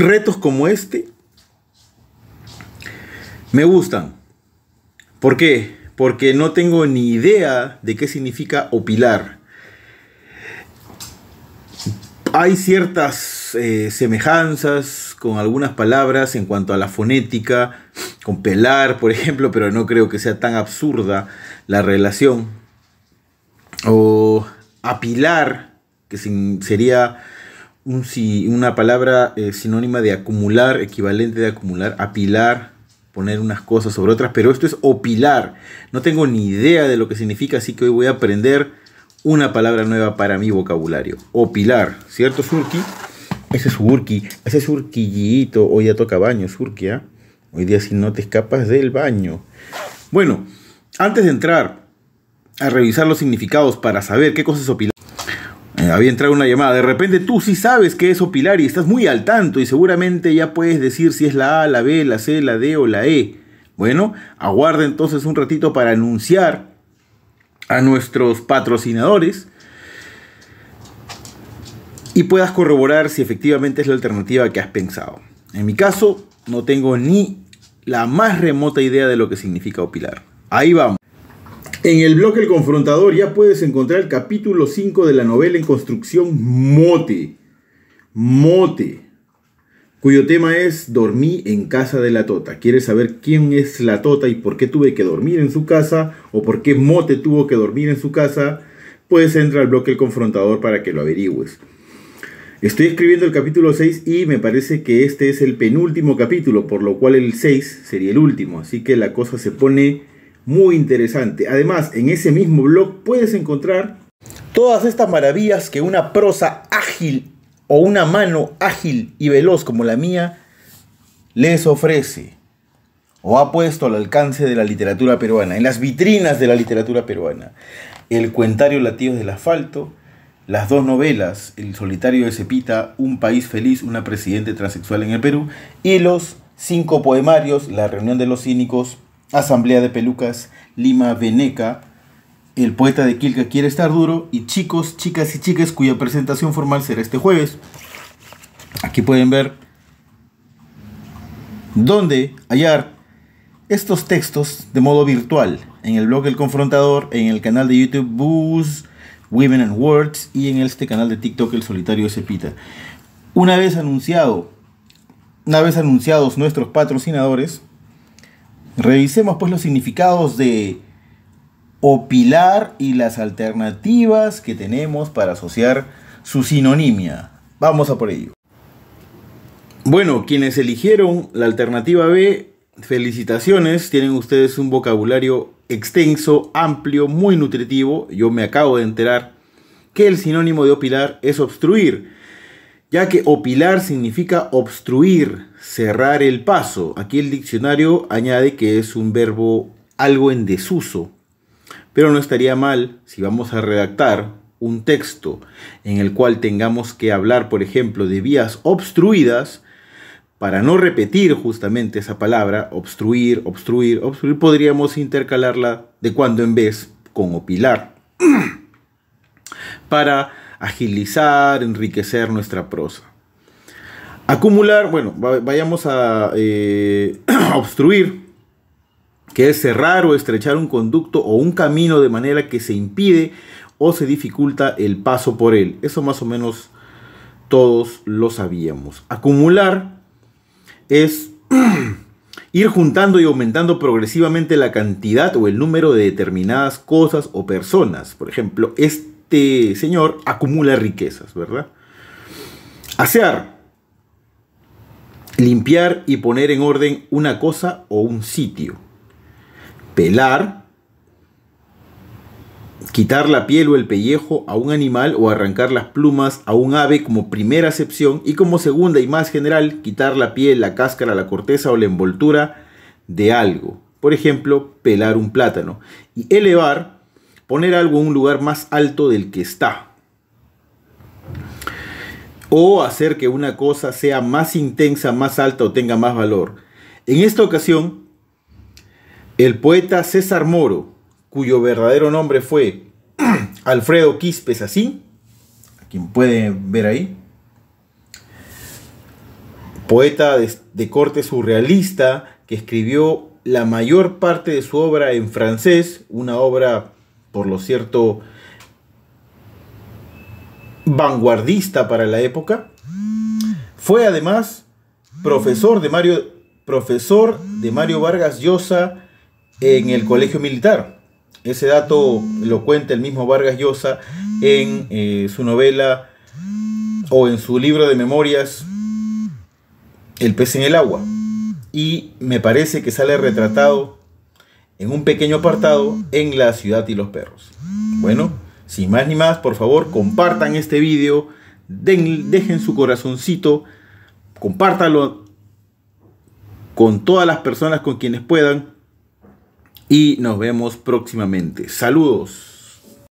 retos como este me gustan. ¿Por qué? Porque no tengo ni idea de qué significa opilar. Hay ciertas eh, semejanzas con algunas palabras en cuanto a la fonética, con pelar, por ejemplo, pero no creo que sea tan absurda la relación. O apilar, que sería un, si, una palabra eh, sinónima de acumular, equivalente de acumular, apilar, poner unas cosas sobre otras, pero esto es opilar. No tengo ni idea de lo que significa, así que hoy voy a aprender una palabra nueva para mi vocabulario. Opilar, ¿cierto, Surki? Ese es Surki, ese Surquillito, hoy ya toca baño, Surki, ¿eh? ¿ah? Hoy día si no te escapas del baño. Bueno, antes de entrar a revisar los significados para saber qué cosa es opilar, eh, había entrado una llamada. De repente tú sí sabes qué es opilar y estás muy al tanto y seguramente ya puedes decir si es la A, la B, la C, la D o la E. Bueno, aguarda entonces un ratito para anunciar a nuestros patrocinadores y puedas corroborar si efectivamente es la alternativa que has pensado. En mi caso, no tengo ni la más remota idea de lo que significa opilar. Ahí vamos. En el bloque El Confrontador ya puedes encontrar el capítulo 5 de la novela en construcción Mote. Mote, cuyo tema es Dormí en casa de la Tota. ¿Quieres saber quién es la Tota y por qué tuve que dormir en su casa o por qué Mote tuvo que dormir en su casa? Puedes entrar al bloque El Confrontador para que lo averigües. Estoy escribiendo el capítulo 6 y me parece que este es el penúltimo capítulo, por lo cual el 6 sería el último. Así que la cosa se pone muy interesante. Además, en ese mismo blog puedes encontrar todas estas maravillas que una prosa ágil o una mano ágil y veloz como la mía les ofrece o ha puesto al alcance de la literatura peruana, en las vitrinas de la literatura peruana. El cuentario Latidos del Asfalto, las dos novelas, El solitario de Cepita, Un país feliz, una presidente transexual en el Perú, y los cinco poemarios, La reunión de los cínicos, Asamblea de Pelucas, Lima, Veneca, El Poeta de Quilca Quiere Estar Duro y Chicos, Chicas y Chicas cuya presentación formal será este jueves. Aquí pueden ver dónde hallar estos textos de modo virtual en el blog El Confrontador, en el canal de YouTube Booze, Women and Words y en este canal de TikTok El Solitario Sepita Una vez anunciado, una vez anunciados nuestros patrocinadores, Revisemos pues los significados de opilar y las alternativas que tenemos para asociar su sinonimia. Vamos a por ello. Bueno, quienes eligieron la alternativa B, felicitaciones, tienen ustedes un vocabulario extenso, amplio, muy nutritivo. Yo me acabo de enterar que el sinónimo de opilar es obstruir ya que opilar significa obstruir, cerrar el paso. Aquí el diccionario añade que es un verbo algo en desuso, pero no estaría mal si vamos a redactar un texto en el cual tengamos que hablar, por ejemplo, de vías obstruidas, para no repetir justamente esa palabra, obstruir, obstruir, obstruir, podríamos intercalarla de cuando en vez con opilar. para agilizar, enriquecer nuestra prosa. Acumular, bueno, vayamos a eh, obstruir, que es cerrar o estrechar un conducto o un camino de manera que se impide o se dificulta el paso por él. Eso más o menos todos lo sabíamos. Acumular es ir juntando y aumentando progresivamente la cantidad o el número de determinadas cosas o personas. Por ejemplo, este este señor acumula riquezas, ¿verdad? Hacer. limpiar y poner en orden una cosa o un sitio. Pelar, quitar la piel o el pellejo a un animal o arrancar las plumas a un ave como primera acepción y como segunda y más general, quitar la piel, la cáscara, la corteza o la envoltura de algo. Por ejemplo, pelar un plátano. Y elevar, poner algo en un lugar más alto del que está. O hacer que una cosa sea más intensa, más alta o tenga más valor. En esta ocasión, el poeta César Moro, cuyo verdadero nombre fue Alfredo Quispes así, quien pueden ver ahí, poeta de corte surrealista que escribió la mayor parte de su obra en francés, una obra por lo cierto, vanguardista para la época. Fue además profesor de Mario, profesor de Mario Vargas Llosa en el Colegio Militar. Ese dato lo cuenta el mismo Vargas Llosa en eh, su novela o en su libro de memorias El pez en el agua. Y me parece que sale retratado en un pequeño apartado en La ciudad y los perros. Bueno, sin más ni más, por favor, compartan este video, dejen su corazoncito, compártalo con todas las personas con quienes puedan y nos vemos próximamente. Saludos.